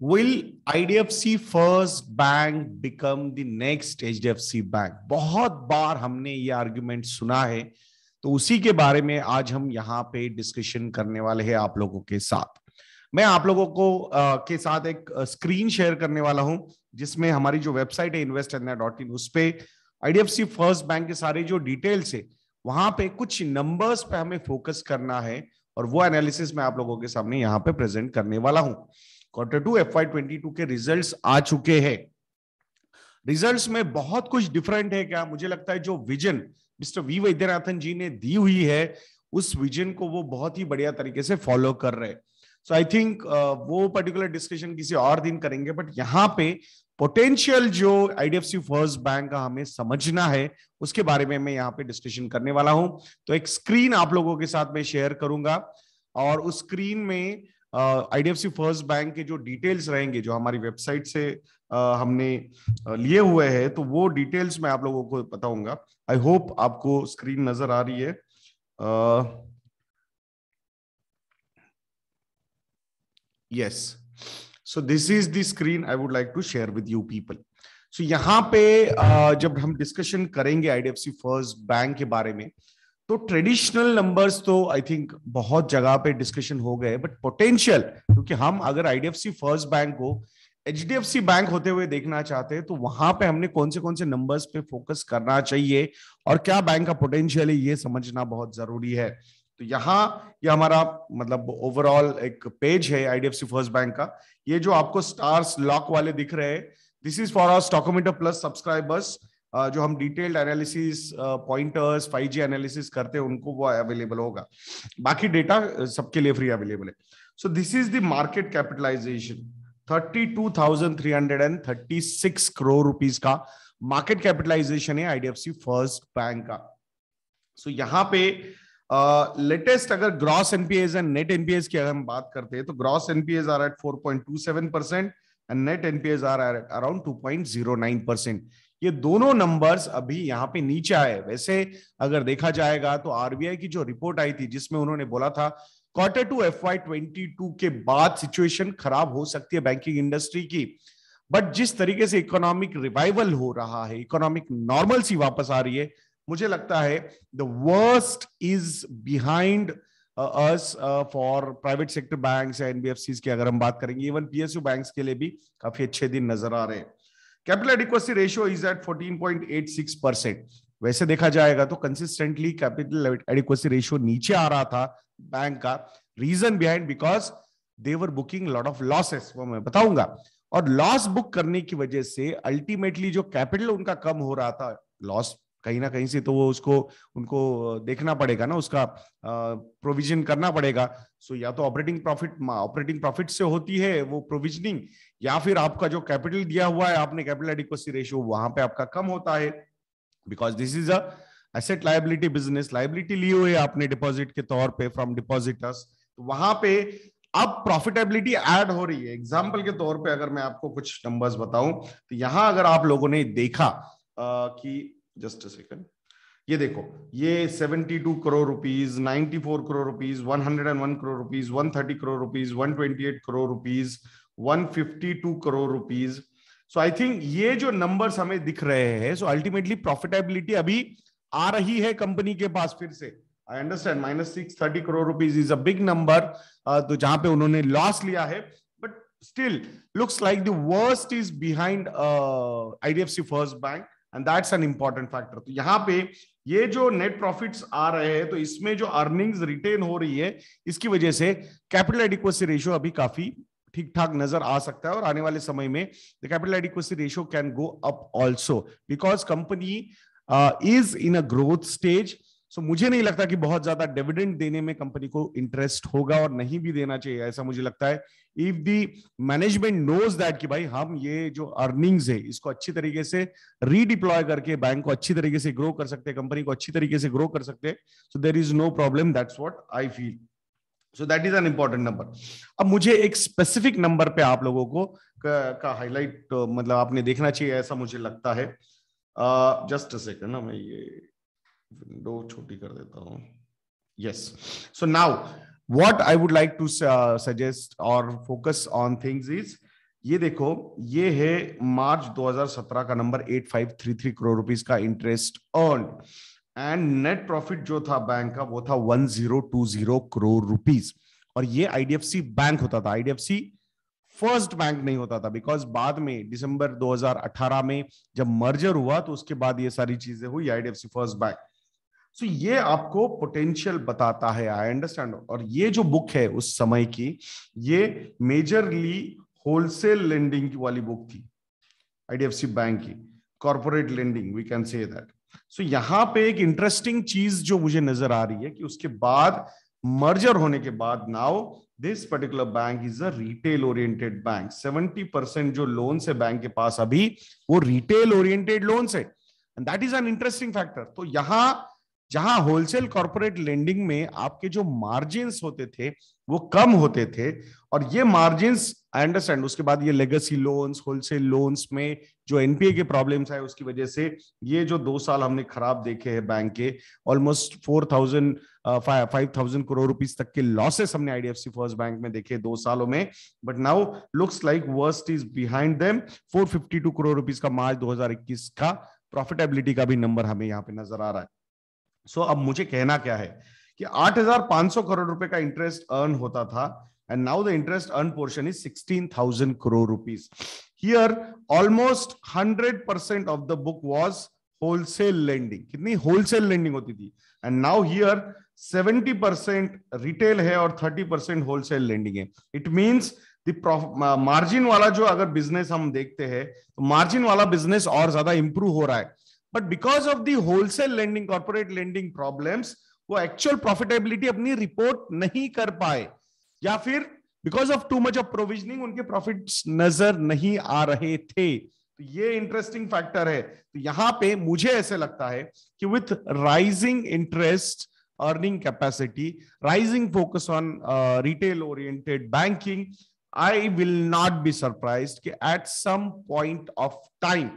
will IDFC First Bank become the next HDFC bank बहुत बार हमने ये आर्ग्यूमेंट सुना है तो उसी के बारे में आज हम यहाँ पे डिस्कशन करने वाले हैं आप लोगों के साथ मैं आप लोगों को आ, के साथ एक स्क्रीन शेयर करने वाला हूं जिसमें हमारी जो वेबसाइट है इन्वेस्ट डॉट इन उस पर आईडीएफसी फर्स्ट बैंक के सारे जो डिटेल्स है वहां पे कुछ नंबर्स पे हमें फोकस करना है और वो एनालिसिस मैं आप लोगों के सामने यहाँ पे प्रेजेंट करने वाला हूँ quarter two F twenty two के रिजल्ट्स आ चुके हैं रिजल्ट्स में बहुत कुछ डिफरेंट है क्या मुझे लगता है जो vision mister V Vaidyanathan ji ने दी हुई है उस विजन को वो बहुत ही बढ़िया तरीके से फॉलो कर रहे हैं सो आई थिंक वो पर्टिकुलर डिस्कशन किसी और दिन करेंगे बट यहाँ पे पोटेंशियल जो आईडीएफसी फर्स्ट बैंक का हमें समझना है उसके बारे में मैं यहाँ पे डिस्कशन करने वाला हूं तो एक स्क्रीन आप लोगों के साथ मैं शेयर करूंगा और उस स्क्रीन में आईडीएफसी फर्स्ट बैंक के जो डिटेल्स रहेंगे जो हमारी वेबसाइट से uh, हमने लिए हुए हैं तो वो डिटेल्स मैं आप लोगों को बताऊंगा आई होप आपको स्क्रीन नजर आ रही है yes so this is the screen I would like to share with you people so यहाँ पे uh, जब हम डिस्कशन करेंगे आईडीएफसी फर्स्ट बैंक के बारे में uh, तो ट्रेडिशनल नंबर्स तो आई थिंक बहुत जगह पे डिस्कशन हो गए बट पोटेंशियल क्योंकि हम अगर आईडीएफसी फर्स्ट बैंक को एचडीएफसी बैंक होते हुए देखना चाहते हैं तो वहां पे हमने कौन से कौन से नंबर्स पे फोकस करना चाहिए और क्या बैंक का पोटेंशियल है ये समझना बहुत जरूरी है तो यहाँ ये यह हमारा मतलब ओवरऑल एक पेज है आईडीएफसी फर्स्ट बैंक का ये जो आपको स्टार्स लॉक वाले दिख रहे हैं this is for our Stockometer plus subscribers जो हम डिटेल्ड एनालिसिस पॉइंटर्स जी एनालिसिस करते हैं उनको वो अवेलेबल होगा बाकी डेटा सबके लिए फ्री अवेलेबल है so this is the market capitalization six crore rupees का मार्केट कैपिटलाइजेशन है आईडीएफसी फर्स्ट बैंक का सो so, यहाँ पे लेटेस्ट uh, अगर gross NPS and net NPS की अगर हम बात करते हैं तो gross NPS are at seven percent and net NPS are at around nine percent ये दोनों नंबर्स अभी यहाँ पे नीचे आए वैसे अगर देखा जाएगा तो आरबीआई की जो रिपोर्ट आई थी जिसमें उन्होंने बोला था quarter two F Y twenty two के बाद सिचुएशन खराब हो सकती है बैंकिंग इंडस्ट्री की बट जिस तरीके से इकोनॉमिक रिवाइवल हो रहा है इकोनॉमिक नॉर्मल सी वापस आ रही है मुझे लगता है the worst is behind us for private sector bank या एनबीएफसी की अगर हम बात करेंगे इवन पीएसयू बैंक के लिए भी काफी अच्छे दिन नजर आ रहे हैं capital adequacy ratio is at 14.86 percent वैसे देखा जाएगा तो कंसिस्टेंटली कैपिटल एडिक्वेसी रेशियो नीचे आ रहा था बैंक का reason behind because they were booking lot of losses वो मैं बताऊंगा और लॉस बुक करने की वजह से अल्टीमेटली जो कैपिटल उनका कम हो रहा था लॉस कहीं ना कहीं से तो वो उसको उनको देखना पड़ेगा ना उसका प्रोविजन करना पड़ेगा सो या तो ऑपरेटिंग प्रॉफिट ऑपरेटिंग प्रॉफिट से होती है वो प्रोविजनिंग या फिर आपका जो कैपिटल दिया हुआ है आपने कैपिटल एडिक्वेसी रेशियो वहां पे आपका कम होता है because this is a asset liability business liability ली हुई है आपने डिपॉजिट के तौर पे फ्रॉम डिपॉजिटर्स तो वहां पे अब प्रॉफिटेबिलिटी ऐड हो रही है एग्जाम्पल के तौर पे अगर मैं आपको कुछ नंबर्स बताऊं तो यहां अगर आप लोगों ने देखा आ, कि जस्ट सेकंड ये देखो ये 72 crore rupees 94 crore rupees 101 crore rupees 130 crore rupees 128 crore rupees 152 crore rupees so I think ये जो नंबर्स हमें दिख रहे हैं सो अल्टीमेटली प्रॉफिटेबिलिटी अभी आ रही है कंपनी के पास फिर से I understand minus six thirty crore rupees is a big number तो जहां पे उन्होंने लॉस लिया है but still looks like the worst is behind IDFC first bank and that's an important factor तो यहाँ पे ये जो नेट प्रॉफिट्स आ रहे हैं तो इसमें जो अर्निंग्स रिटेन हो रही है इसकी वजह से कैपिटल एडिक्वेसी रेशियो अभी काफी ठीक ठाक नजर आ सकता है और आने वाले समय में the capital adequacy ratio can go up also because company is in a growth stage so so, मुझे नहीं लगता कि बहुत ज्यादा डिविडेंड देने में कंपनी को इंटरेस्ट होगा और नहीं भी देना चाहिए ऐसा मुझे लगता है if the management knows that कि भाई हम ये जो अर्निंग्स है इसको अच्छी तरीके से रीडिप्लॉय करके बैंक को अच्छी तरीके से ग्रो कर सकते हैं कंपनी को अच्छी तरीके से ग्रो कर सकते हैं so there is no problem that's what I feel so that is an important number अब मुझे एक स्पेसिफिक नंबर पे आप लोगों को का, का हाईलाइट मतलब आपने देखना चाहिए ऐसा मुझे लगता है जस्ट अ सेकंड ना मैं ये विंडो छोटी कर देता हूं yes so now what I would like to suggest और फोकस ऑन थिंग्स इज ये देखो ये है मार्च 2017 का नंबर 8533 करोड़ रुपीस का interest earn and net profit जो था बैंक का वो था 1020 करोड़ रुपीस और ये आईडीएफसी बैंक होता था आईडीएफसी फर्स्ट बैंक नहीं होता था बिकॉज बाद में दिसंबर 2018 में जब मर्जर हुआ तो उसके बाद ये सारी चीजें हुई IDFC first bank so so, ये आपको पोटेंशियल बताता है आई अंडरस्टैंड और ये जो बुक है उस समय की ये मेजरली होलसेल लेंडिंग वाली बुक थी आईडीएफसी बैंक की corporate lending we can say that so यहाँ पे एक इंटरेस्टिंग चीज जो मुझे नजर आ रही है कि उसके बाद मर्जर होने के बाद now this particular bank is a retail oriented bank 70 percent जो लोन्स है बैंक के पास अभी वो रिटेल ओरिएंटेड लोन्स है and that is an interesting factor तो यहां जहां होलसेल कॉर्पोरेट लेंडिंग में आपके जो मार्जिन्स होते थे वो कम होते थे और ये मार्जिन्स आई अंडरस्टैंड उसके बाद ये लेगेसी लोन्स होलसेल लोन्स में जो एनपीए के प्रॉब्लम्स आए उसकी वजह से ये जो दो साल हमने खराब देखे हैं बैंक के almost four thousand five thousand crore rupees तक के लॉसेस हमने आईडीएफसी फर्स्ट बैंक में देखे दो सालों में but now looks like worst is behind them two crore rupees का मार्च दो का प्रॉफिटेबिलिटी का भी नंबर हमें यहाँ पे नजर आ रहा है सो अब मुझे कहना क्या है कि 8,500 करोड़ रुपए का इंटरेस्ट अर्न होता था and now the interest earn portion is 16,000 crore rupees here almost 100 percent of the book was wholesale lending कितनी होलसेल लेंडिंग होती थी and now here 70 percent retail है और 30 परसेंट होलसेल लेंडिंग है इट मीन्स मार्जिन वाला जो अगर बिजनेस हम देखते हैं तो मार्जिन वाला बिजनेस और ज्यादा इंप्रूव हो रहा है but because of the wholesale lending corporate lending problems वो एक्चुअल प्रॉफिटेबिलिटी अपनी रिपोर्ट नहीं कर पाए या फिर because of too much of provisioning उनके प्रॉफिट नजर नहीं आ रहे थे तो ये इंटरेस्टिंग फैक्टर है तो यहां पे मुझे ऐसे लगता है कि with rising interest earning capacity rising focus on retail oriented banking I will not be surprise कि at some point of time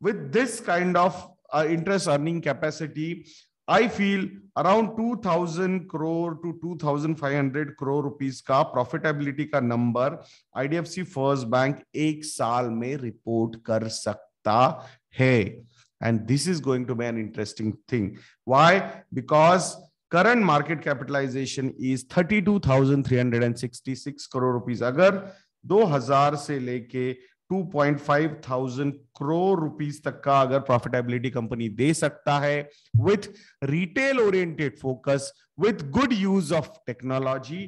with this kind of uh, interest earning capacity, I feel around 2000 crore to 2500 crore rupees ka profitability ka number IDFC First Bank ek saal me report kar sakta hai, and this is going to be an interesting thing. Why? Because current market capitalization is 32,366 crore rupees. Agar 2000 se leke two point five thousand crore rupees तक का अगर profitability company दे सकता है with retail oriented focus with good use of technology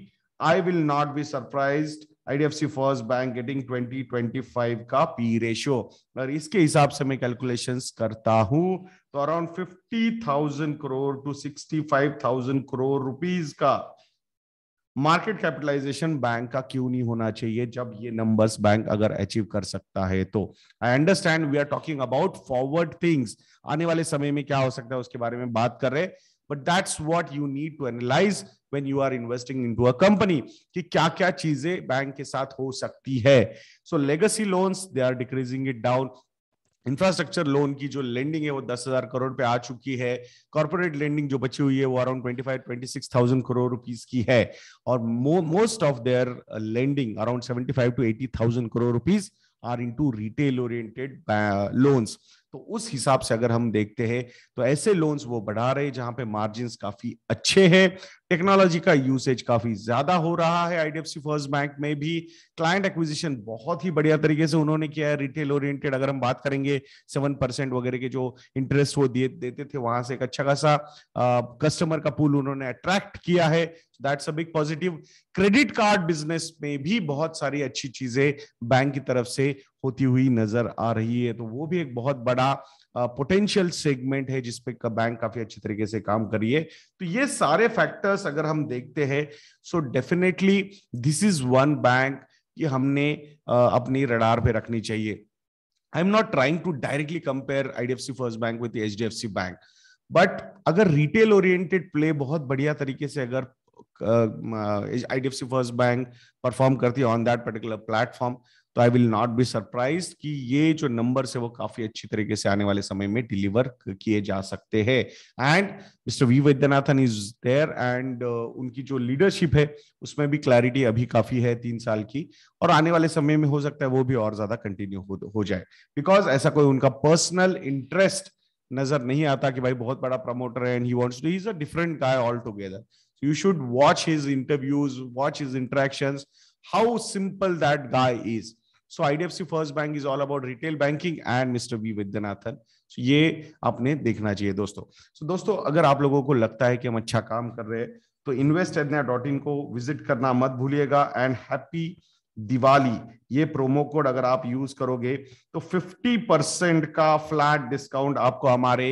I will not be surprise IDFC first bank getting 2025 का P ratio और इसके हिसाब से मैं कैलकुलेशंस करता हूं तो around 50,000 crore to 65,000 crore rupees का मार्केट कैपिटलाइजेशन बैंक का क्यों नहीं होना चाहिए जब ये नंबर्स बैंक अगर अचीव कर सकता है तो I understand we are talking about forward things आने वाले समय में क्या हो सकता है उसके बारे में बात कर रहे but that's what you need to analyse when you are investing into a company कि क्या क्या चीजें बैंक के साथ हो सकती है so legacy loans they are decreasing it down infrastructure loan की जो लेंडिंग है वो दस हजार करोड़ पे आ चुकी है कॉर्पोरेट लेंडिंग जो बची हुई है वो around twenty five twenty six thousand crore rupees की है और most of their lending around seventy five to eighty thousand crore rupees are in to retail oriented loans तो उस हिसाब से अगर हम देखते हैं तो ऐसे लोन्स वो बढ़ा रहे जहां पे मार्जिन काफी अच्छे हैं टेक्नोलॉजी का यूसेज काफी ज्यादा हो रहा है आईडीएफसी फर्स्ट बैंक में भी क्लाइंट एक्विजिशन बहुत ही बढ़िया तरीके से उन्होंने किया है रिटेल ओरिएंटेड अगर हम बात करेंगे सेवन परसेंट वगैरह के जो इंटरेस्ट वो दे देते थे वहां से एक अच्छा खासा कस्टमर का पूल उन्होंने अट्रैक्ट किया है that's a big positive credit card business में भी बहुत सारी अच्छी चीजें बैंक की तरफ से होती हुई नजर आ रही है तो वो भी एक बहुत बड़ा पोटेंशियल सेगमेंट है जिसपे का बैंक काफी अच्छे तरीके से काम है तो ये सारे फैक्टर्स अगर हम देखते हैं so definitely this is one bank कि हमने अपनी रडार पे रखनी चाहिए I am not trying to directly compare IDFC first bank with H D F C bank but अगर रिटेल ओरिएंटेड प्ले बहुत बढ़िया तरीके से अगर I D F C first bank perform करती है ऑन दैट पर्टिकुलर प्लेटफॉर्म तो I will not be surprise कि ये जो नंबर है वो काफी अच्छी तरीके से आने वाले समय में डिलीवर किए जा सकते हैं and mister V Vaidyanathan is there and उनकी जो लीडरशिप है उसमें भी क्लैरिटी अभी काफी है तीन साल की और आने वाले समय में हो सकता है वो भी और ज्यादा कंटिन्यू हो, हो जाए बिकॉज ऐसा कोई उनका पर्सनल इंटरेस्ट नजर नहीं आता कि भाई बहुत बड़ा प्रमोटर है and he wants to is a different guy all together So you should watch his interviews, watch his interactions, how simple that guy is. So IDFC first bank is all about retail banking and mister V Vaidyanathan so ये आपने देखना चाहिए दोस्तों सो so, दोस्तों अगर आप लोगों को लगता है कि हम अच्छा काम कर रहे हैं तो इन्वेस्ट डॉट इन को विजिट करना मत भूलिएगा एंड हैप्पी दिवाली ये प्रोमो कोड अगर आप यूज करोगे तो 50 परसेंट का फ्लैट डिस्काउंट आपको हमारे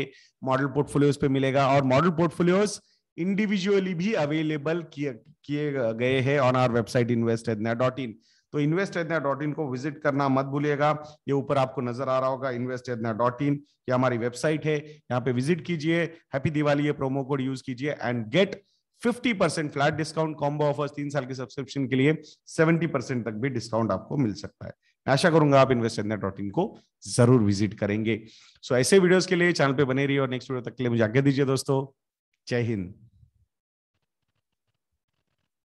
मॉडल पोर्टफोलियोज पे मिलेगा और मॉडल पोर्टफोलियोज इंडिविजुअली भी अवेलेबल किए किए गए हैं on our website invest dot in तो इन्वेस्ट डॉट इन को विजिट करना मत भूलिएगा ये ऊपर आपको नजर आ रहा होगा इन्वेस्ट डॉट इन ये हमारी वेबसाइट है यहाँ पे विजिट कीजिए हैप्पी दिवाली ये प्रोमो कोड यूज कीजिए and get 50 percent flat discount combo offers तीन साल के सब्सक्रिप्शन के लिए 70 परसेंट तक भी डिस्काउंट आपको मिल सकता है मैं आशा करूंगा आप इन्वेस्ट डॉट इन को जरूर विजिट करेंगे सो so, ऐसे वीडियोस के लिए चैनल पे बने रहिए और नेक्स्ट वीडियो तक के लिए मुझे आगे दीजिए दोस्तों जय हिंद